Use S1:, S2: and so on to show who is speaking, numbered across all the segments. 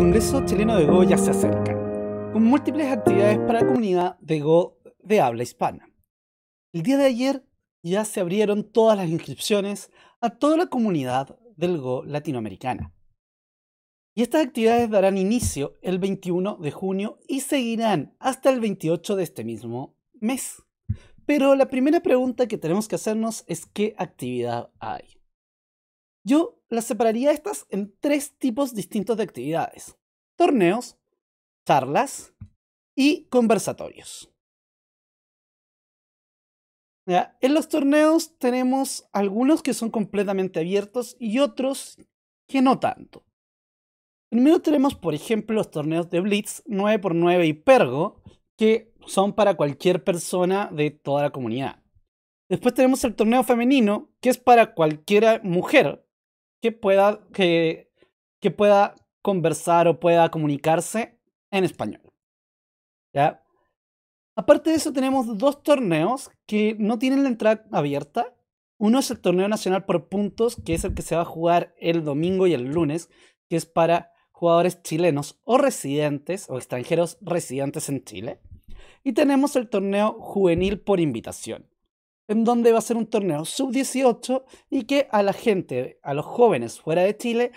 S1: El Congreso Chileno de Go ya se acerca, con múltiples actividades para la comunidad de Go de habla hispana. El día de ayer ya se abrieron todas las inscripciones a toda la comunidad del Go latinoamericana. Y estas actividades darán inicio el 21 de junio y seguirán hasta el 28 de este mismo mes. Pero la primera pregunta que tenemos que hacernos es qué actividad hay. Yo las separaría estas en tres tipos distintos de actividades. Torneos, charlas y conversatorios. En los torneos tenemos algunos que son completamente abiertos y otros que no tanto. Primero tenemos, por ejemplo, los torneos de Blitz 9x9 y Pergo, que son para cualquier persona de toda la comunidad. Después tenemos el torneo femenino, que es para cualquier mujer que pueda, que, que pueda conversar o pueda comunicarse en español. ¿Ya? Aparte de eso, tenemos dos torneos que no tienen la entrada abierta. Uno es el torneo nacional por puntos, que es el que se va a jugar el domingo y el lunes, que es para jugadores chilenos o residentes o extranjeros residentes en Chile. Y tenemos el torneo juvenil por invitación, en donde va a ser un torneo sub-18 y que a la gente, a los jóvenes fuera de Chile,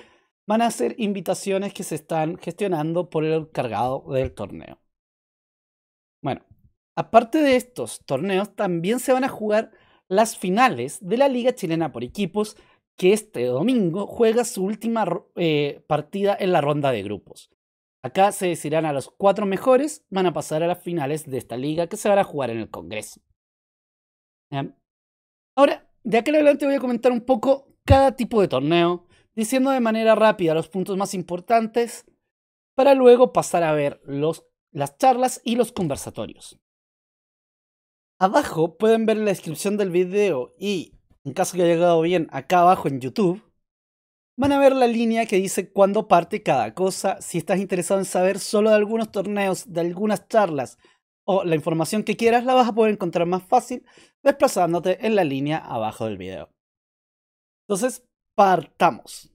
S1: van a hacer invitaciones que se están gestionando por el cargado del torneo. Bueno, aparte de estos torneos, también se van a jugar las finales de la Liga Chilena por equipos, que este domingo juega su última eh, partida en la ronda de grupos. Acá se decidirán a los cuatro mejores, van a pasar a las finales de esta liga que se van a jugar en el Congreso. Ahora, de acá en adelante voy a comentar un poco cada tipo de torneo, diciendo de manera rápida los puntos más importantes, para luego pasar a ver los, las charlas y los conversatorios. Abajo pueden ver la descripción del video y, en caso que haya llegado bien, acá abajo en YouTube, van a ver la línea que dice cuándo parte cada cosa. Si estás interesado en saber solo de algunos torneos, de algunas charlas o la información que quieras la vas a poder encontrar más fácil desplazándote en la línea abajo del video. Entonces, partamos.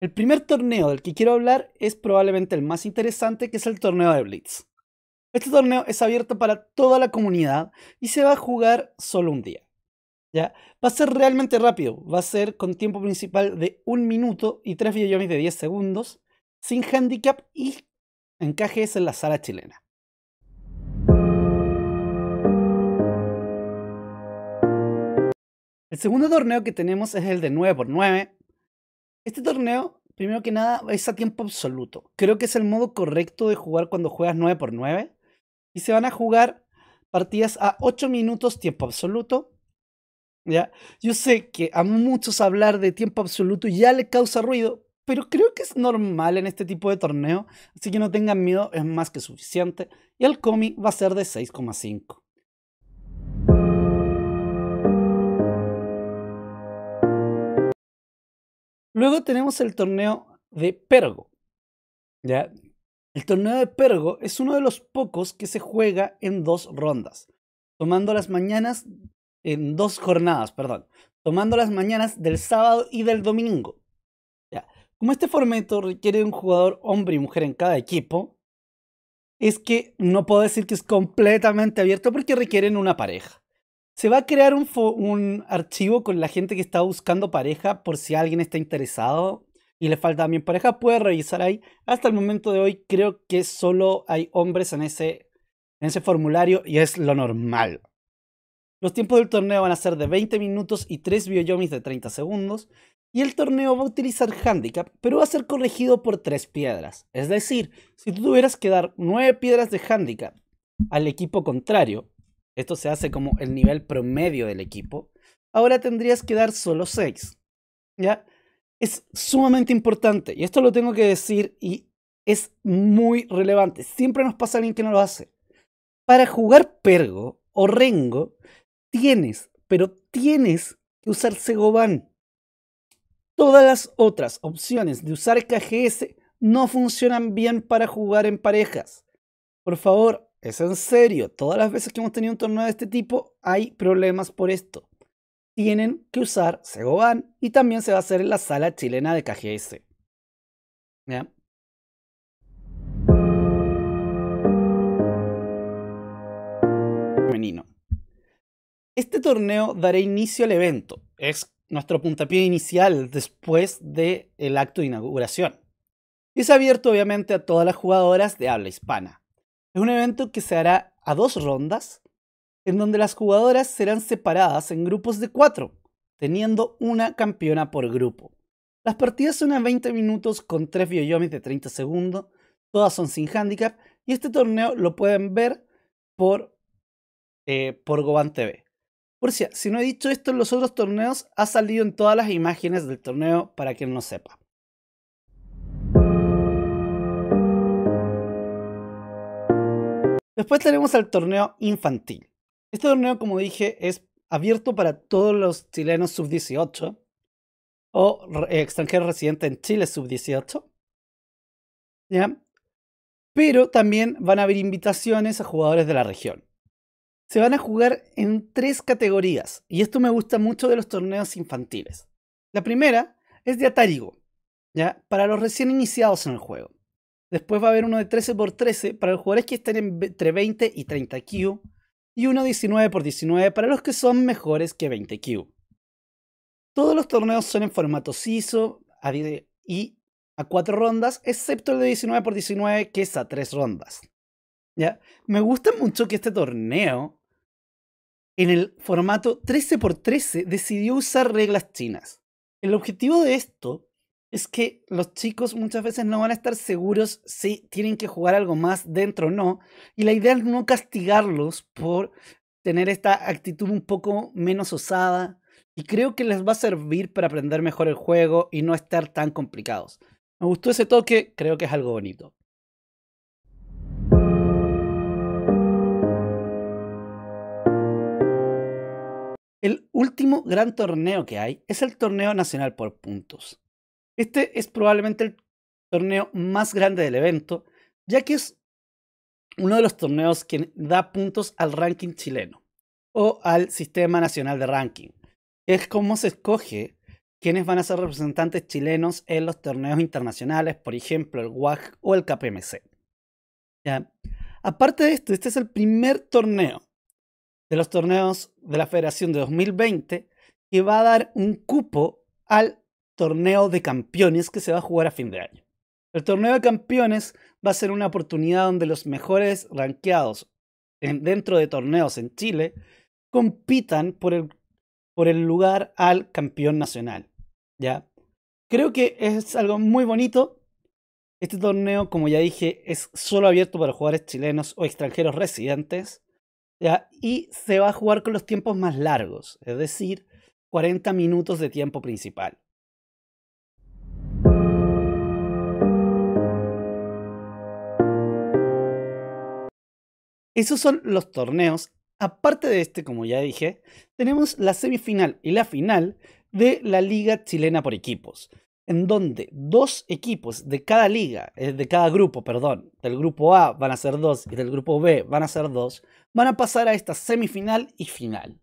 S1: El primer torneo del que quiero hablar es probablemente el más interesante, que es el torneo de Blitz. Este torneo es abierto para toda la comunidad y se va a jugar solo un día. ¿ya? Va a ser realmente rápido, va a ser con tiempo principal de 1 minuto y 3 videojuegos de 10 segundos, sin handicap y encajes en la sala chilena. El segundo torneo que tenemos es el de 9x9. Este torneo, primero que nada, es a tiempo absoluto. Creo que es el modo correcto de jugar cuando juegas 9x9. Y se van a jugar partidas a 8 minutos tiempo absoluto, ¿ya? Yo sé que a muchos hablar de tiempo absoluto ya le causa ruido, pero creo que es normal en este tipo de torneo, así que no tengan miedo, es más que suficiente, y el cómic va a ser de 6,5. Luego tenemos el torneo de Pergo. ¿ya? El torneo de Pergo es uno de los pocos que se juega en dos rondas, tomando las mañanas en dos jornadas, perdón, tomando las mañanas del sábado y del domingo. Como este formato requiere un jugador hombre y mujer en cada equipo, es que no puedo decir que es completamente abierto porque requieren una pareja. Se va a crear un, archivo con la gente que está buscando pareja por si alguien está interesado y le falta también pareja, puede revisar ahí. Hasta el momento de hoy creo que solo hay hombres en ese, en ese formulario y es lo normal. Los tiempos del torneo van a ser de 20 minutos y 3 bioyomis de 30 segundos. Y el torneo va a utilizar handicap, pero va a ser corregido por 3 piedras. Es decir, si tú tuvieras que dar 9 piedras de handicap al equipo contrario, esto se hace como el nivel promedio del equipo, ahora tendrías que dar solo 6. ¿Ya? Es sumamente importante, y esto lo tengo que decir y es muy relevante. Siempre nos pasa alguien que no lo hace. Para jugar pergo o rengo, tienes, pero tienes que usar Segoban. Todas las otras opciones de usar KGS no funcionan bien para jugar en parejas. Por favor, es en serio, todas las veces que hemos tenido un torneo de este tipo hay problemas por esto. Tienen que usar Segoban y también se va a hacer en la sala chilena de KGS. ¿Ya? Este torneo dará inicio al evento. Es nuestro puntapié inicial después del acto de inauguración. Es abierto obviamente a todas las jugadoras de habla hispana. Es un evento que se hará a dos rondas, en donde las jugadoras serán separadas en grupos de cuatro, teniendo una campeona por grupo. Las partidas son a 20 minutos con 3 bioyomis de 30 segundos, todas son sin handicap y este torneo lo pueden ver por, eh, por Goban TV. Por si no he dicho esto en los otros torneos, ha salido en todas las imágenes del torneo para quien no sepa. Después tenemos el torneo infantil. Este torneo, como dije, es abierto para todos los chilenos sub-18 o eh, extranjeros residentes en Chile sub-18. Pero también van a haber invitaciones a jugadores de la región se van a jugar en tres categorías, y esto me gusta mucho de los torneos infantiles. La primera es de Atarigo, ¿ya? para los recién iniciados en el juego. Después va a haber uno de 13x13 para los jugadores que estén entre 20 y 30 Q, y uno 19x19 para los que son mejores que 20 Q. Todos los torneos son en formato CISO y a cuatro rondas, excepto el de 19x19 que es a 3 rondas. ¿Ya? Me gusta mucho que este torneo en el formato 13x13 decidió usar reglas chinas. El objetivo de esto es que los chicos muchas veces no van a estar seguros si tienen que jugar algo más dentro o no. Y la idea es no castigarlos por tener esta actitud un poco menos osada. Y creo que les va a servir para aprender mejor el juego y no estar tan complicados. Me gustó ese toque, creo que es algo bonito. El último gran torneo que hay es el torneo nacional por puntos. Este es probablemente el torneo más grande del evento, ya que es uno de los torneos que da puntos al ranking chileno o al Sistema Nacional de Ranking. Es como se escoge quiénes van a ser representantes chilenos en los torneos internacionales, por ejemplo el WAC o el KPMC. Aparte de esto, este es el primer torneo de los torneos de la Federación de 2020 que va a dar un cupo al torneo de campeones que se va a jugar a fin de año. El torneo de campeones va a ser una oportunidad donde los mejores ranqueados dentro de torneos en Chile compitan por el, por el lugar al campeón nacional. ¿ya? Creo que es algo muy bonito. Este torneo, como ya dije, es solo abierto para jugadores chilenos o extranjeros residentes. Y se va a jugar con los tiempos más largos, es decir, 40 minutos de tiempo principal. Esos son los torneos. Aparte de este, como ya dije, tenemos la semifinal y la final de la Liga Chilena por equipos, en donde dos equipos de cada liga, eh, de cada grupo, perdón, del grupo A van a ser dos y del grupo B van a ser dos, van a pasar a esta semifinal y final.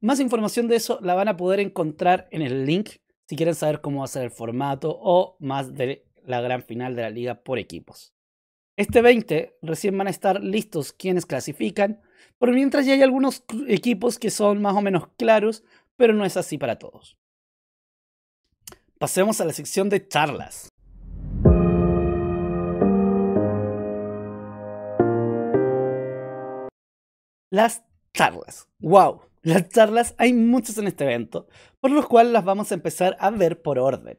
S1: Más información de eso la van a poder encontrar en el link si quieren saber cómo va a ser el formato o más de la gran final de la liga por equipos. Este 20 recién van a estar listos quienes clasifican, por mientras ya hay algunos equipos que son más o menos claros, pero no es así para todos. Pasemos a la sección de charlas. las charlas. ¡Wow! Las charlas hay muchas en este evento, por lo cual las vamos a empezar a ver por orden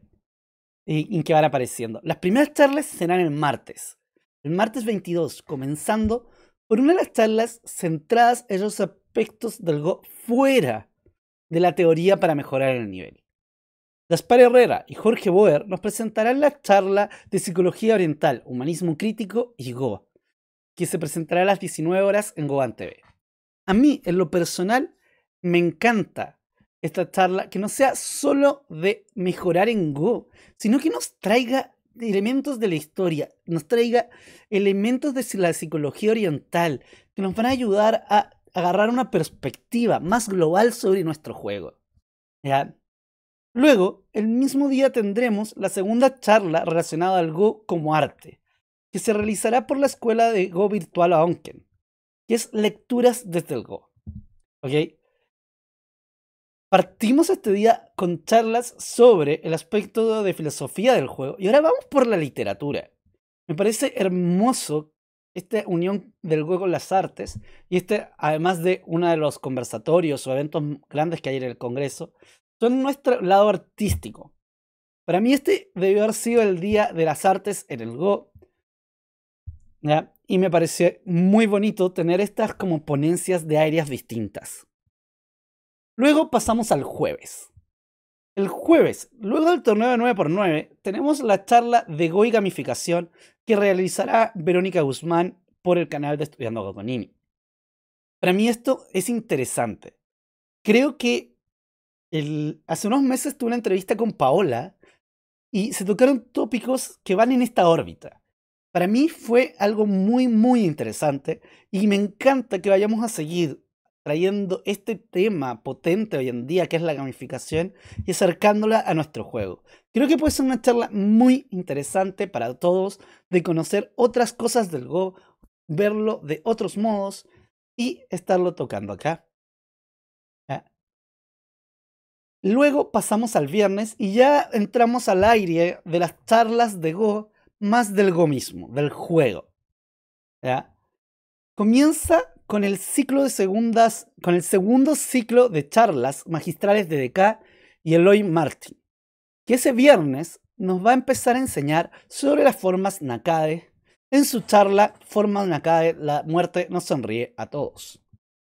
S1: y en que van apareciendo. Las primeras charlas serán el martes, el martes 22, comenzando por una de las charlas centradas en los aspectos del Go fuera de la teoría para mejorar el nivel. Gaspar Herrera y Jorge Boer nos presentarán la charla de Psicología Oriental, Humanismo Crítico y Go, que se presentará a las 19 horas en Goan TV. A mí, en lo personal, me encanta esta charla que no sea solo de mejorar en Go, sino que nos traiga elementos de la historia, nos traiga elementos de la psicología oriental que nos van a ayudar a agarrar una perspectiva más global sobre nuestro juego. Luego, el mismo día tendremos la segunda charla relacionada al Go como arte, que se realizará por la escuela de Go Virtual Aonken que es lecturas desde el Go. ¿Ok? Partimos este día con charlas sobre el aspecto de filosofía del juego y ahora vamos por la literatura. Me parece hermoso esta unión del juego con las artes y este, además de uno de los conversatorios o eventos grandes que hay en el Congreso, son nuestro lado artístico. Para mí este debió haber sido el día de las artes en el Go, y me pareció muy bonito tener estas como ponencias de áreas distintas. Luego pasamos al jueves. El jueves, luego del torneo de 9x9, tenemos la charla de Go Gamificación que realizará Verónica Guzmán por el canal de Estudiando Gotonini. Para mí esto es interesante. Creo que hace unos meses tuve una entrevista con Paola y se tocaron tópicos que van en esta órbita. Para mí fue algo muy, muy interesante y me encanta que vayamos a seguir trayendo este tema potente hoy en día que es la gamificación y acercándola a nuestro juego. Creo que puede ser una charla muy interesante para todos de conocer otras cosas del Go, verlo de otros modos y estarlo tocando acá. Luego pasamos al viernes y ya entramos al aire de las charlas de Go más del go mismo, del juego. ¿Ya? Comienza con el ciclo de segundas, con el segundo ciclo de charlas magistrales de DK y Eloy Martin, que ese viernes nos va a empezar a enseñar sobre las formas Nakade en su charla Formas Nakade, la muerte nos sonríe a todos.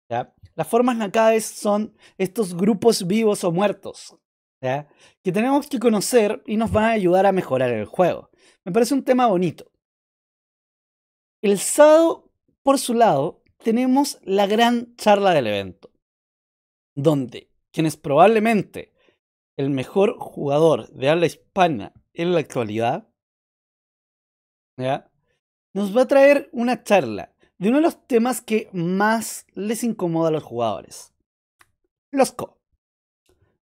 S1: Las formas Nakade son estos grupos vivos o muertos que tenemos que conocer y nos van a ayudar a mejorar el juego. Me parece un tema bonito. El sábado, por su lado, tenemos la gran charla del evento, donde quien es probablemente el mejor jugador de habla hispana en la actualidad, nos va a traer una charla de uno de los temas que más les incomoda a los jugadores. Los co.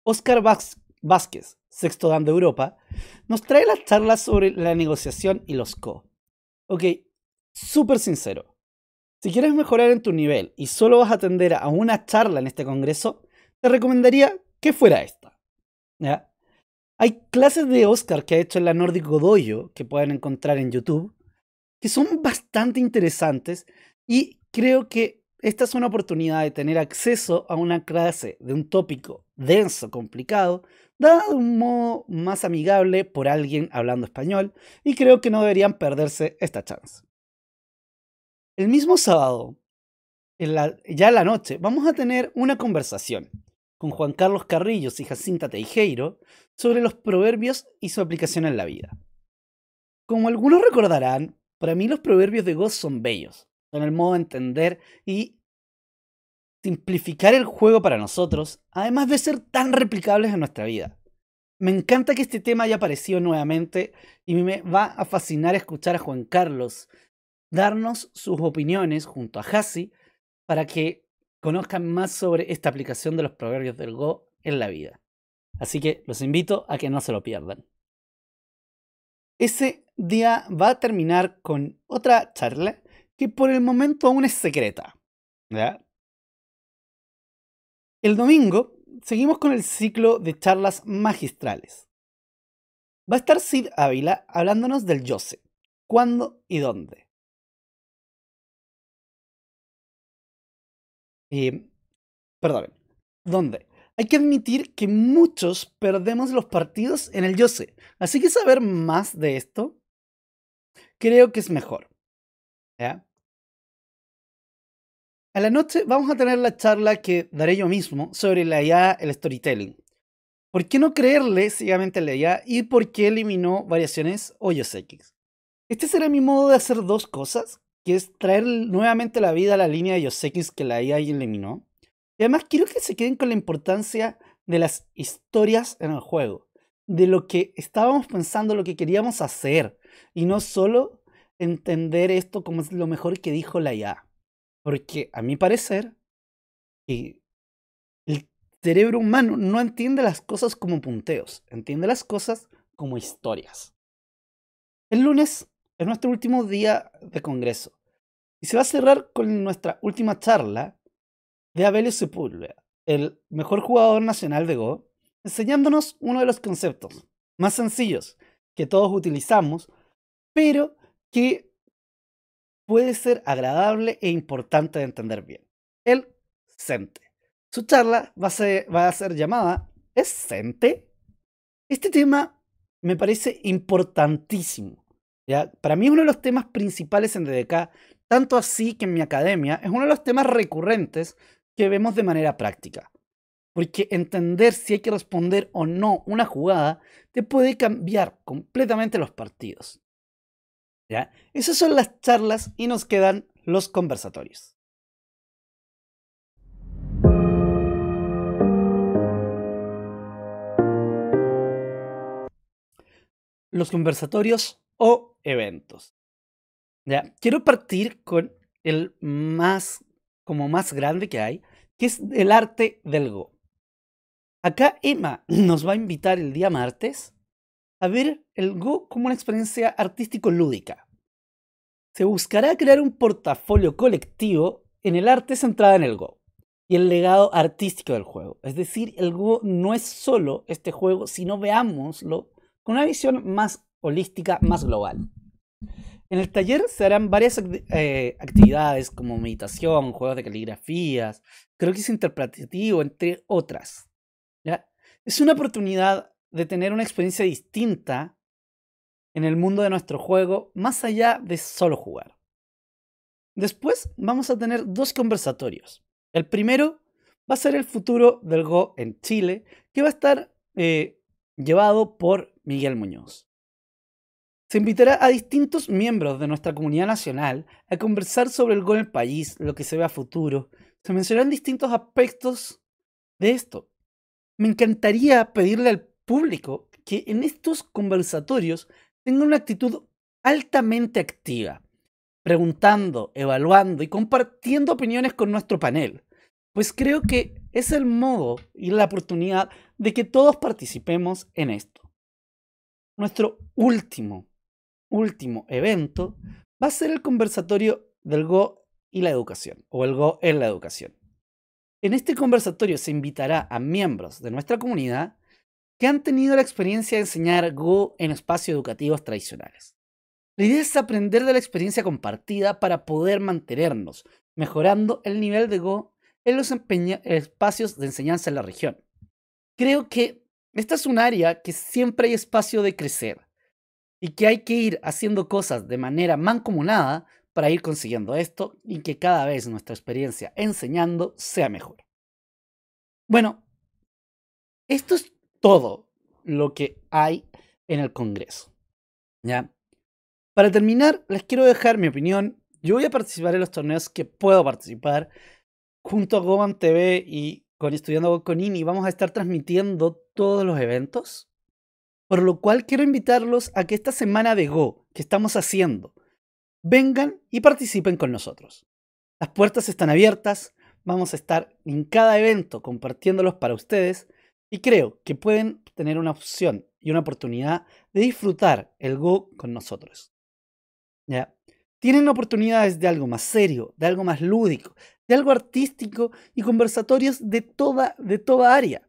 S1: Oscar Vázquez Vázquez, sexto dan de Europa, nos trae las charlas sobre la negociación y los co. Ok, súper sincero. Si quieres mejorar en tu nivel y solo vas a atender a una charla en este congreso, te recomendaría que fuera esta. Hay clases de Oscar que ha hecho en la Nordic Godoyo que pueden encontrar en YouTube, que son bastante interesantes y creo que esta es una oportunidad de tener acceso a una clase de un tópico denso, complicado, dada de un modo más amigable por alguien hablando español, y creo que no deberían perderse esta chance. El mismo sábado, ya en la noche, vamos a tener una conversación con Juan Carlos Carrillos y Jacinta Teijeiro sobre los proverbios y su aplicación en la vida. Como algunos recordarán, para mí los proverbios de Goz son bellos, son el modo de entender y simplificar el juego para nosotros, además de ser tan replicables en nuestra vida. Me encanta que este tema haya aparecido nuevamente y me va a fascinar escuchar a Juan Carlos darnos sus opiniones junto a Hasi para que conozcan más sobre esta aplicación de los proverbios del Go en la vida. Así que los invito a que no se lo pierdan. Ese día va a terminar con otra charla que por el momento aún es secreta. ¿verdad? El domingo seguimos con el ciclo de charlas magistrales. Va a estar Sid Ávila hablándonos del yo cuándo y dónde. Y. perdón, ¿dónde? Hay que admitir que muchos perdemos los partidos en el yo así que saber más de esto creo que es mejor. ¿Ya? A la noche vamos a tener la charla que daré yo mismo sobre la IA, el storytelling. ¿Por qué no creerle ciegamente la IA y por qué eliminó variaciones o X? Este será mi modo de hacer dos cosas, que es traer nuevamente la vida a la línea de x que la IA eliminó. Y además quiero que se queden con la importancia de las historias en el juego, de lo que estábamos pensando, lo que queríamos hacer, y no solo entender esto como es lo mejor que dijo la IA. Porque a mi parecer, eh, el cerebro humano no entiende las cosas como punteos, entiende las cosas como historias. El lunes es nuestro último día de congreso y se va a cerrar con nuestra última charla de Abelio Sepúlveda, el mejor jugador nacional de Go, enseñándonos uno de los conceptos más sencillos que todos utilizamos, pero que puede ser agradable e importante de entender bien. El Sente. Su charla va a ser, llamada ¿Es Sente? Este tema me parece importantísimo. Para mí es uno de los temas principales en DDK, tanto así que en mi academia es uno de los temas recurrentes que vemos de manera práctica. Porque entender si hay que responder o no una jugada te puede cambiar completamente los partidos. Esas son las charlas y nos quedan los conversatorios. Los conversatorios o eventos. ¿Ya? Quiero partir con el más, como más grande que hay, que es el arte del Go. Acá Emma nos va a invitar el día martes a ver el Go como una experiencia artístico-lúdica. Se buscará crear un portafolio colectivo en el arte centrado en el Go y el legado artístico del juego. Es decir, el Go no es solo este juego, sino veámoslo con una visión más holística, más global. En el taller se harán varias eh, actividades como meditación, juegos de caligrafías, creo que es interpretativo, entre otras. Es una oportunidad de tener una experiencia distinta en el mundo de nuestro juego, más allá de solo jugar. Después vamos a tener dos conversatorios. El primero va a ser el futuro del Go en Chile, que va a estar eh, llevado por Miguel Muñoz. Se invitará a distintos miembros de nuestra comunidad nacional a conversar sobre el Go en el país, lo que se ve a futuro. Se mencionarán distintos aspectos de esto. Me encantaría pedirle al público que en estos conversatorios tenga una actitud altamente activa, preguntando, evaluando y compartiendo opiniones con nuestro panel, pues creo que es el modo y la oportunidad de que todos participemos en esto. Nuestro último, último evento va a ser el conversatorio del Go y la educación, o el Go en la educación. En este conversatorio se invitará a miembros de nuestra comunidad que han tenido la experiencia de enseñar Go en espacios educativos tradicionales. La idea es aprender de la experiencia compartida para poder mantenernos, mejorando el nivel de Go en los espacios de enseñanza en la región. Creo que esta es un área que siempre hay espacio de crecer y que hay que ir haciendo cosas de manera mancomunada para ir consiguiendo esto y que cada vez nuestra experiencia enseñando sea mejor. Bueno, esto es todo lo que hay en el Congreso. ¿Ya? Para terminar, les quiero dejar mi opinión. Yo voy a participar en los torneos que puedo participar. Junto a GoMan TV y con Estudiando con INI vamos a estar transmitiendo todos los eventos. Por lo cual quiero invitarlos a que esta semana de Go que estamos haciendo vengan y participen con nosotros. Las puertas están abiertas, vamos a estar en cada evento compartiéndolos para ustedes y creo que pueden tener una opción y una oportunidad de disfrutar el Go con nosotros. ¿Ya? Tienen oportunidades de algo más serio, de algo más lúdico, de algo artístico y conversatorios de toda, de toda área.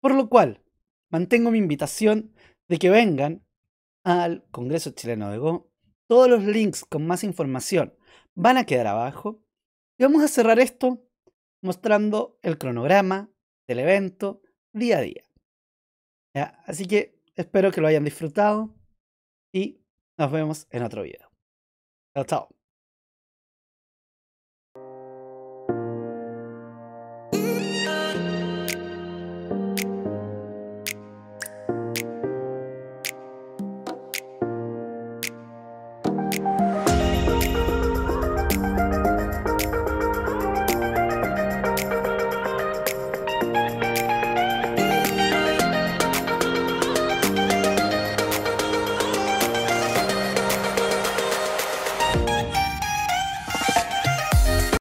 S1: Por lo cual, mantengo mi invitación de que vengan al Congreso Chileno de Go. Todos los links con más información van a quedar abajo. Y vamos a cerrar esto mostrando el cronograma del evento día a día. Así que espero que lo hayan disfrutado y nos vemos en otro video. Chao, chao.